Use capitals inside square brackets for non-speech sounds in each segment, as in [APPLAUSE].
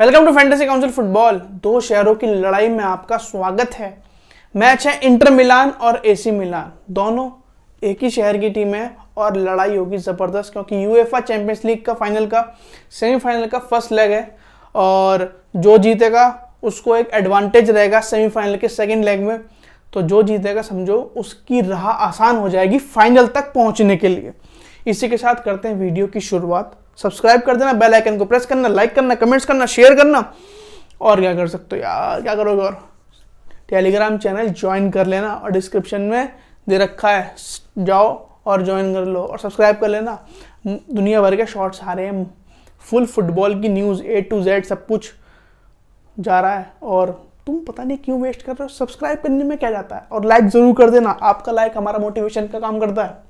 welcome to fantasy council football दो शहरों की लड़ाई में आपका स्वागत है मैच है इंटर मिलान और एसी मिलान दोनों एक ही शहर की टीम है और लड़ाई होगी ज़बरदस्त क्योंकि यूएफए चैंपियंस लीग का फाइनल का सेमीफाइनल का फर्स्ट लेग है और जो जीतेगा उसको एक एडवांटेज रहेगा सेमीफाइनल के सेकेंड लेग में तो जो जीतेगा समझो उसकी राह आसान हो जाएगी फाइनल तक पहुंचने के लिए इसी के साथ करते हैं वीडियो की शुरुआत सब्सक्राइब कर देना बेल आइकन को प्रेस करना लाइक करना कमेंट्स करना शेयर करना और क्या कर सकते हो यार क्या करोगे और टेलीग्राम चैनल ज्वाइन कर लेना और डिस्क्रिप्शन में दे रखा है जाओ और ज्वाइन कर लो और सब्सक्राइब कर लेना दुनिया भर के शॉर्ट्स आ रहे हैं फुल फुटबॉल की न्यूज़ ए टू जेड सब कुछ जा रहा है और तुम पता नहीं क्यों वेस्ट कर रहे हो सब्सक्राइब करने में क्या जाता है और लाइक ज़रूर कर देना आपका लाइक हमारा मोटिवेशन का काम करता है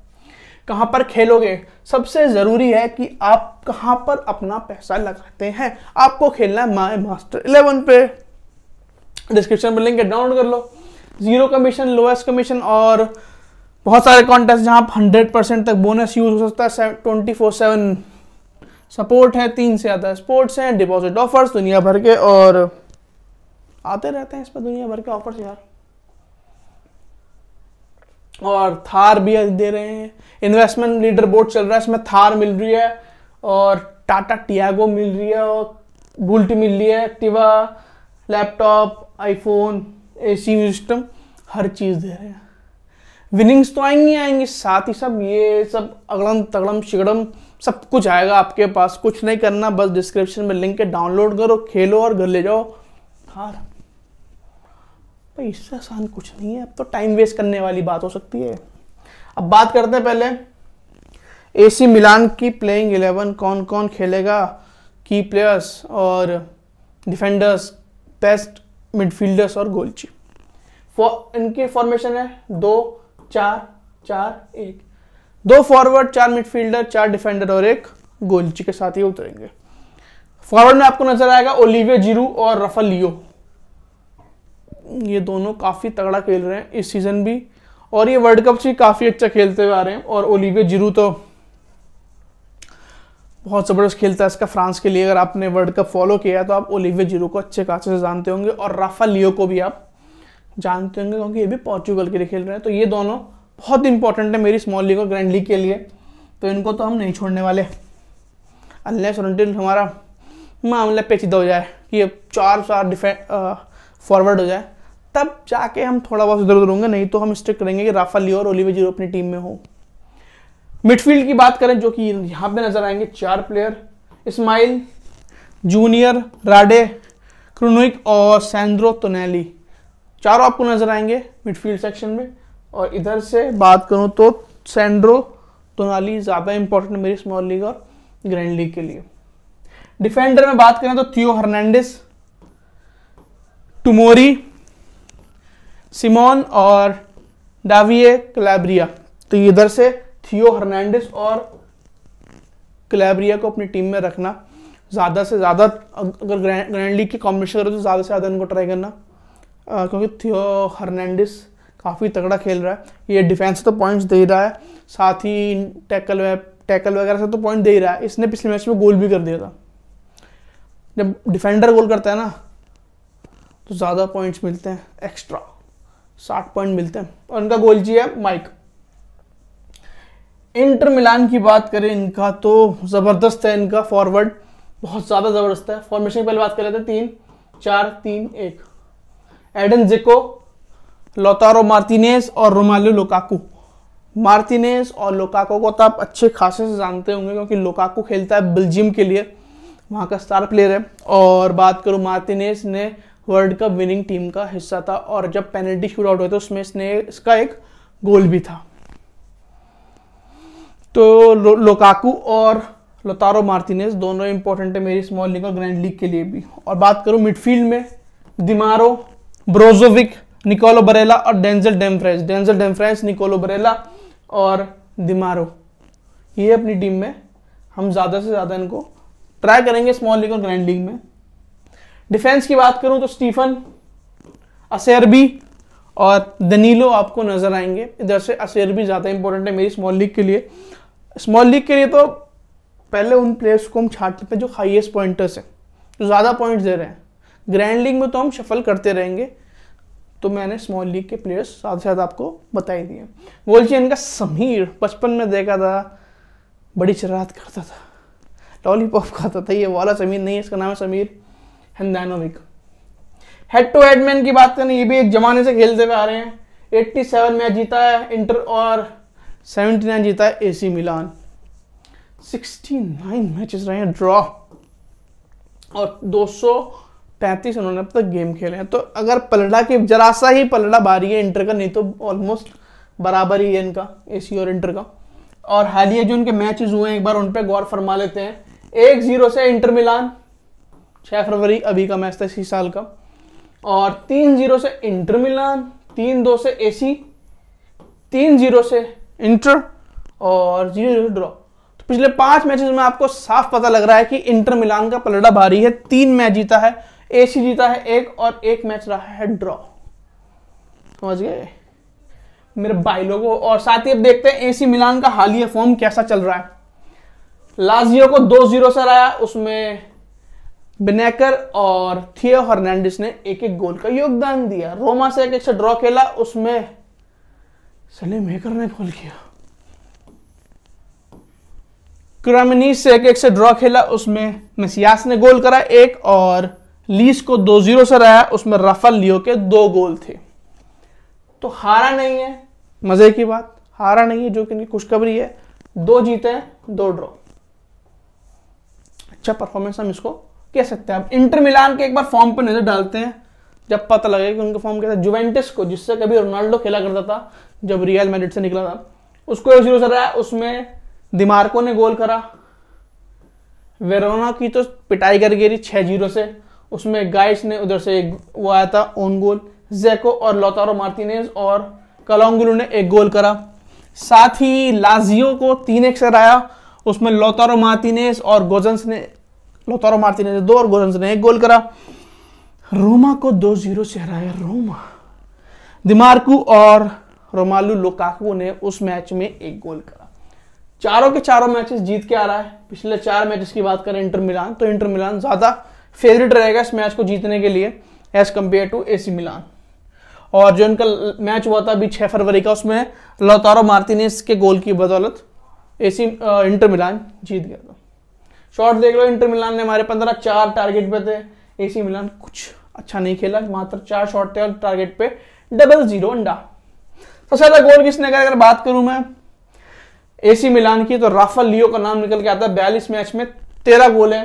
कहाँ पर खेलोगे सबसे ज़रूरी है कि आप कहाँ पर अपना पैसा लगाते हैं आपको खेलना है माई मास्टर इलेवन पे डिस्क्रिप्शन में लिंक डाउनलोड कर लो जीरो कमीशन लोएस्ट कमीशन और बहुत सारे कॉन्टेस्ट जहाँ आप हंड्रेड परसेंट तक बोनस यूज हो सकता है ट्वेंटी फोर सेवन सपोर्ट है तीन से ज्यादा स्पोर्ट्स हैं डिपॉजिट ऑफर्स दुनिया भर के और आते रहते हैं इस पर दुनिया भर के ऑफर्स यार और थार भी दे रहे हैं इन्वेस्टमेंट लीडर बोर्ड चल रहा है इसमें थार मिल रही है और टाटा टियागो मिल रही है और बुल्ट मिल रही है टिवा लैपटॉप आईफोन एसी सिस्टम हर चीज़ दे रहे हैं विनिंग्स तो आएंगी आएंगी साथ ही सब ये सब अगड़म तगड़म शिगड़म सब कुछ आएगा आपके पास कुछ नहीं करना बस डिस्क्रिप्शन में लिंक है डाउनलोड करो खेलो और घर ले जाओ हार इससे आसान कुछ नहीं है अब तो टाइम वेस्ट करने वाली बात हो सकती है अब बात करते हैं पहले एसी मिलान की प्लेइंग एलेवन कौन कौन खेलेगा की प्लेयर्स और डिफेंडर्स बेस्ट मिडफील्डर्स और गोलची फॉर इनकी फॉर्मेशन है दो चार चार एक दो फॉरवर्ड चार मिडफील्डर चार डिफेंडर और एक गोलची के साथ ही उतरेंगे फॉरवर्ड में आपको नजर आएगा ओलिविया जीरू और रफल लियो ये दोनों काफी तगड़ा खेल रहे हैं इस सीजन भी और ये वर्ल्ड कप से काफ़ी अच्छा खेलते हुए आ रहे हैं और ओलिवे जिरू तो बहुत ज़बरदस्त खेलता है इसका फ्रांस के लिए अगर आपने वर्ल्ड कप फॉलो किया है तो आप ओलिवे जिरू को अच्छे खासे से जानते होंगे और राफा लियो को भी आप जानते होंगे क्योंकि ये भी पोर्चुगल के लिए खेल रहे हैं तो ये दोनों बहुत इंपॉर्टेंट है मेरी स्मॉल लीग और ग्रैंड लीग के लिए तो इनको तो हम नहीं छोड़ने वाले अनलेस और हमारा मामला पेचीदा हो जाए कि ये चार चार डिफेंड फॉरवर्ड हो जाए तब जाके हम थोड़ा बहुत उधर उधर होंगे नहीं तो हम स्ट्रिक करेंगे कि राफा लियो और ओलिवे जीरो अपनी टीम में हो मिडफील्ड की बात करें जो कि यहां पे नजर आएंगे चार player Ismael Junior Rade Krunic और सैंड्रो तोनेली चारों आपको नजर आएंगे मिडफील्ड सेक्शन में और इधर से बात करूं तो सैंड्रो तोनाली ज़्यादा इंपॉर्टेंट मेरी स्मॉल लीग और ग्रैंड लीग के लिए डिफेंडर में बात करें तो थियो हर्नांडिस टुमोरी सिमोन और डाविये कलाब्रिया तो इधर से थियो हर्नांडिस और कलाब्रिया को अपनी टीम में रखना ज़्यादा से ज़्यादा अगर ग्रैंड लीग की कॉम्बिनेशन करो तो ज़्यादा से ज़्यादा इनको ट्राई करना आ, क्योंकि थियो हर्नैंडिस काफ़ी तगड़ा खेल रहा है ये डिफेंस तो पॉइंट्स दे रहा है साथ ही टैकल टैकल वगैरह से तो पॉइंट दे ही रहा है इसने पिछले मैच में गोल भी कर दिया था जब डिफेंडर गोल करता है ना तो ज़्यादा पॉइंट्स मिलते हैं एक्स्ट्रा साठ पॉइंट मिलते हैं और इनका गोल जी है माइक इंटर मिलान की बात करें इनका तो ज़बरदस्त है इनका फॉरवर्ड बहुत ज़्यादा ज़बरदस्त है फॉर्मेशन की पहले बात कर लेते हैं तीन चार तीन एक एडन जिको लोतारो मार्टिनेस और रोमालो लोकाकू मार्टिनेस और लोकाको को तो आप अच्छे खासे से जानते होंगे क्योंकि लोकाकू खेलता है बेल्जियम के लिए वहाँ का स्टार प्लेयर है और बात करूँ मार्टिनेस ने वर्ल्ड कप विनिंग टीम का हिस्सा था और जब पेनल्टी शूट आउट हुए तो उसमें इसने इसका एक गोल भी था तो लो, लोकाकू और लोतारो मार्टिनेस दोनों इंपॉर्टेंट है मेरी स्मॉल लीग और ग्रैंड लीग के लिए भी और बात करूं मिडफील्ड में दिमारो ब्रोजोविक निकोलो बरेला और Denzel Dumfries Denzel Dumfries Nicolo Barella और दिमारो ये अपनी टीम में हम ज़्यादा से ज़्यादा इनको ट्राई करेंगे स्मॉल लीग और ग्रैंड लीग में डिफेंस की बात करूं तो स्टीफन असेरबी और दनीलो आपको नजर आएंगे इधर से असेरबी ज़्यादा इंपॉर्टेंट है मेरी स्मॉल लीग के लिए स्मॉल लीग के लिए तो पहले उन प्लेयर्स को हम छाट लेते हैं जो हाइएस्ट पॉइंटर्स हैं जो ज़्यादा पॉइंट्स दे रहे हैं ग्रैंड लीग में तो हम शफल करते रहेंगे तो मैंने स्मॉल लीग के प्लेयर्स साथ साथ आपको बता ही दिए चाहिए इनका समीर बचपन में देखा था बड़ी चरात करता था लॉलीपॉप खाता था ये वाला समीर नहीं है इसका नाम है Samir Handanovic head to head man की बात करें ये भी एक जमाने से खेलते हुए आ रहे हैं 87 सेवन मैच जीता है इंटर और 79 जीता है एसी मिलान 69 मैचेस रहे हैं ड्रॉ और 235 उन्होंने अब तक गेम खेले हैं तो अगर पलड़ा की जरा सा ही पलड़ा भारी है इंटर का नहीं तो ऑलमोस्ट बराबर ही है इनका ए और इंटर का और हालिया जो उनके मैचेस हुए हैं एक बार उन पर गौर फरमा लेते हैं एक जीरो से इंटर मिलान छः फरवरी अभी का मैच था इसी साल का और तीन जीरो से इंटर मिलान तीन दो से एसी तीन जीरो से इंटर और जीरो जीरो ड्रॉ तो पिछले पांच मैचेस में आपको साफ पता लग रहा है कि इंटर मिलान का पलड़ा भारी है तीन मैच जीता है एसी जीता है एक और एक मैच रहा है ड्रॉ समझ गए मेरे भाई लोगों और साथ ही अब देखते हैं एसी मिलान का हालिया फॉर्म कैसा चल रहा है लाजियो को दो जीरो से हराया उसमें बिनेकर और थियो हर्नांडिस ने एक एक गोल का योगदान दिया रोमा से एक एक से ड्रॉ खेला उसमें सलीम हेकर ने गोल किया क्रमनी से एक एक से ड्रॉ खेला उसमें मसियास ने गोल करा एक और लीस को दो जीरो से रहा उसमें रफल लियो के दो गोल थे तो हारा नहीं है मजे की बात हारा नहीं है जो कि खुशखबरी है दो जीते दो ड्रॉ अच्छा परफॉर्मेंस हम इसको कह सकते हैं अब इंटर मिलान के एक बार फॉर्म पर नजर डालते हैं जब पता लगे कि उनका फॉर्म कैसा जुवेंटिस को जिससे कभी रोनाल्डो खेला करता था जब रियल मैड्रिड से निकला था उसको एक जीरो से रहा उसमें दिमार्को ने गोल करा वेरोना की तो पिटाई कर गिरी छः जीरो से उसमें गाइस ने उधर से एक वो आया था ओन गोल जैको और लोतारो मार्टिनेज और कलोंगुलू ने एक गोल करा साथ ही लाजियो को तीन एक से हराया उसमें लोतारो मार्टिनेज और गोजन्स ने लोतारो मार्टिनेज ने दो और गोरंस ने एक गोल करा रोमा को दो जीरो से हराया रोमा दिमार्कू और रोमालू लोकाकू ने उस मैच में एक गोल करा चारों के चारों मैचेस जीत के आ रहा है पिछले चार मैचेस की बात करें इंटर मिलान तो इंटर मिलान ज़्यादा फेवरेट रहेगा इस मैच को जीतने के लिए as compared to a Milan और जो इनका मैच हुआ था अभी छह फरवरी का उसमें लोतारो मार्टिनेस के गोल की बदौलत एसी इंटर मिलान जीत गया था शॉट देख लो इंटर मिलान ने हमारे पंद्रह चार टारगेट पे थे एसी मिलान कुछ अच्छा नहीं खेला मात्र चार शॉट थे और टारगेट पे डबल जीरो अंडा सबसे ज्यादा गोल किसने करा अगर बात करूं मैं एसी मिलान की तो राफल लियो का नाम निकल के आता है बयालीस मैच में तेरह गोल है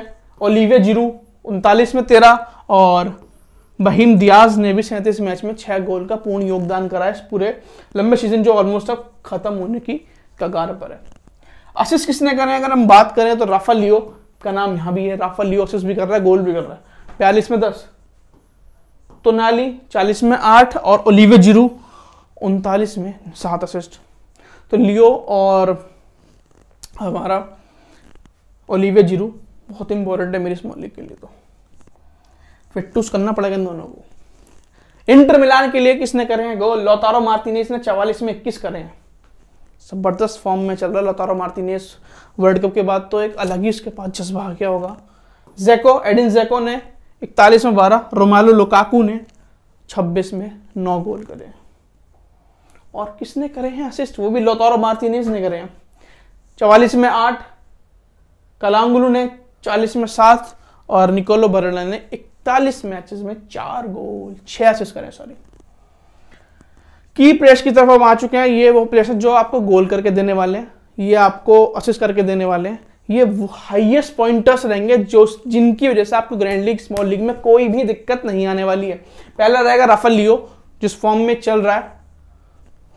ओलिवे जीरो उनतालीस में तेरह और बहिम दियाज ने भी सैंतीस मैच में छह गोल का पूर्ण योगदान करा है इस पूरे लंबे सीजन जो ऑलमोस्ट अब खत्म होने की कगार पर है असिस्ट किसने करें अगर हम बात करें तो राफल लियो का नाम यहाँ भी है राफा लियोसिस भी कर रहा है गोल्ड भी कर रहा है बयालीस में दस तो नाली चालीस में आठ और ओलिवे जीरो उनतालीस में सात असिस्ट तो लियो और हमारा ओलिवे जीरो बहुत इंपॉर्टेंट है मेरी इस लीग के लिए तो फिट्टूस करना पड़ेगा इन दोनों को इंटर मिलान के लिए किसने करे हैं गोल लोतारो मार्टिनेस ने चवालीस में इक्कीस करे हैं ज़बरदस्त फॉर्म में चल रहा है लतारो मार्टिनेस वर्ल्ड कप के बाद तो एक अलग ही उसके पास जज्बा आ गया होगा जैको एडिन जैको ने इकतालीस में बारह रोमालो लुकाकू ने छब्बीस में नौ गोल करे और किसने करे हैं असिस्ट वो भी लोतारो मार्टिनेज ने करे हैं चवालीस में आठ कलांगुलू ने चालीस में सात और निकोलो बरला ने इकतालीस मैचेस में चार गोल छः असिस्ट करे सॉरी की प्रेस की तरफ हम आ चुके हैं ये वो प्लेयर्स जो आपको गोल करके देने वाले हैं ये आपको असिस्ट करके देने वाले हैं ये हाईएस्ट पॉइंटर्स रहेंगे जो जिनकी वजह से आपको ग्रैंड लीग स्मॉल लीग में कोई भी दिक्कत नहीं आने वाली है पहला रहेगा राफेल लियो जिस फॉर्म में चल रहा है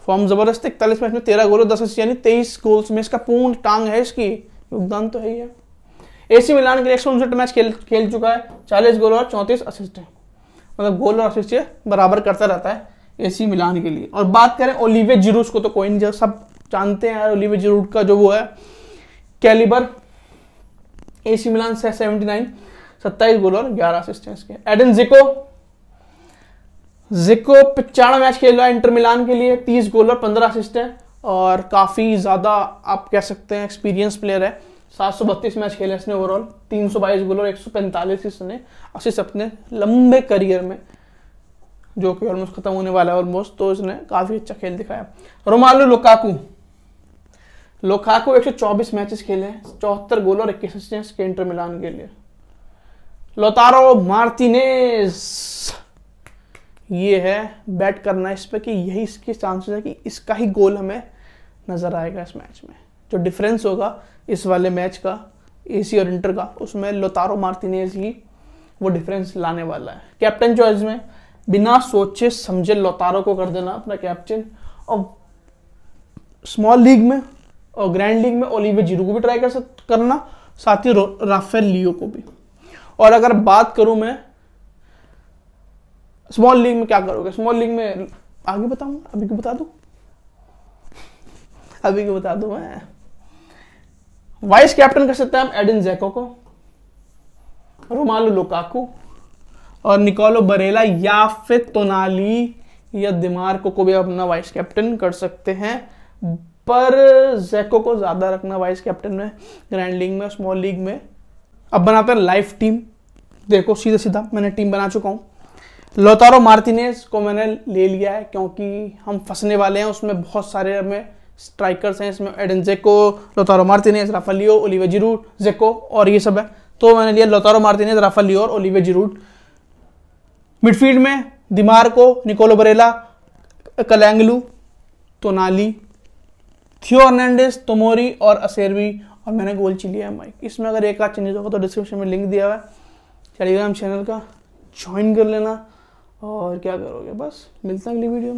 फॉर्म जबरदस्त इकतालीस मैच में तेरह गोल और दस असिस्ट यानी तेईस गोल्स में इसका पूर्ण टांग है इसकी योगदान तो है ही है एसी मिलान के लिए एक सौ उनसठ मैच खेल खेल चुका है चालीस गोल और चौंतीस असिस्ट है मतलब गोल और असिस्ट बराबर करता रहता है एसी मिलान के लिए और बात करें ओलिवे जिरूस को तो कोई नहीं सब जानते हैं ओलिवे जिरूड का जो वो है कैलिबर एसी मिलान से सेवेंटी नाइन सत्ताईस गोल और ग्यारह असिस्टेंस के एडन जिको जिको पचानवे मैच खेल रहा है इंटर मिलान के लिए तीस गोल और पंद्रह असिस्टेंट और काफ़ी ज़्यादा आप कह सकते हैं एक्सपीरियंस प्लेयर है सात सौ बत्तीस मैच खेले इसने ओवरऑल तीन सौ बाईस गोल और एक सौ पैंतालीस इसने असिस्ट अपने लंबे करियर में जो कि ऑलमोस्ट खत्म होने वाला है ऑलमोस्ट तो इसने काफ़ी अच्छा खेल दिखाया रोमालो लोकाकू लोकाकू 124 मैचेस खेले हैं चौहत्तर गोल और इक्कीस असिस्टेंस के इंटर मिलान के लिए लोतारो मार्टिनेस ये है बैट करना इस पर कि यही इसके चांसेस है कि इसका ही गोल हमें नज़र आएगा इस मैच में जो डिफरेंस होगा इस वाले मैच का एसी और इंटर का उसमें लोतारो मार्टिनेस ही वो डिफरेंस लाने वाला है कैप्टन चॉइस में बिना सोचे समझे लोतारो को कर देना अपना कैप्टन और स्मॉल लीग में और ग्रैंड लीग में ओलिवे जीरू को भी ट्राई कर सक करना साथ ही राफेल लियो को भी और अगर बात करूं मैं स्मॉल लीग में क्या करोगे स्मॉल लीग में आगे बताऊंगा अभी को बता दू अभी क्यों बता दू [LAUGHS] मैं वाइस कैप्टन कर सकते हैं हम एडिन जैको को रोमालो लुकाकू और निकोलो बरेला या फिर तोनाली या दिमार्को को भी अपना वाइस कैप्टन कर सकते हैं पर जैको को ज़्यादा रखना वाइस कैप्टन में ग्रैंड लीग में स्मॉल लीग में अब बनाते हैं लाइफ टीम देखो सीधा सीधा मैंने टीम बना चुका हूँ लोतारो मार्टिनेस को मैंने ले लिया है क्योंकि हम फंसने वाले हैं उसमें बहुत सारे हमें स्ट्राइकर्स हैं इसमें Edin Dzeko Lautaro Martinez Rafa Leao Olivier Giroud Dzeko और ये सब है तो मैंने लिया लोतारो मार्टिनेस राफालियो और ओलिवे जिरूड मिडफील्ड में दिमार्को निकोलो बरेला कलेंगलू तोनाली थियो हर्नाडेस तोमोरी और असेरवी और मैंने गोल लिया माइक इसमें अगर एक आध चेंजेस होगा तो डिस्क्रिप्शन में लिंक दिया हुआ है टेलीग्राम चैनल का ज्वाइन कर लेना और क्या करोगे बस मिलता है अगली वीडियो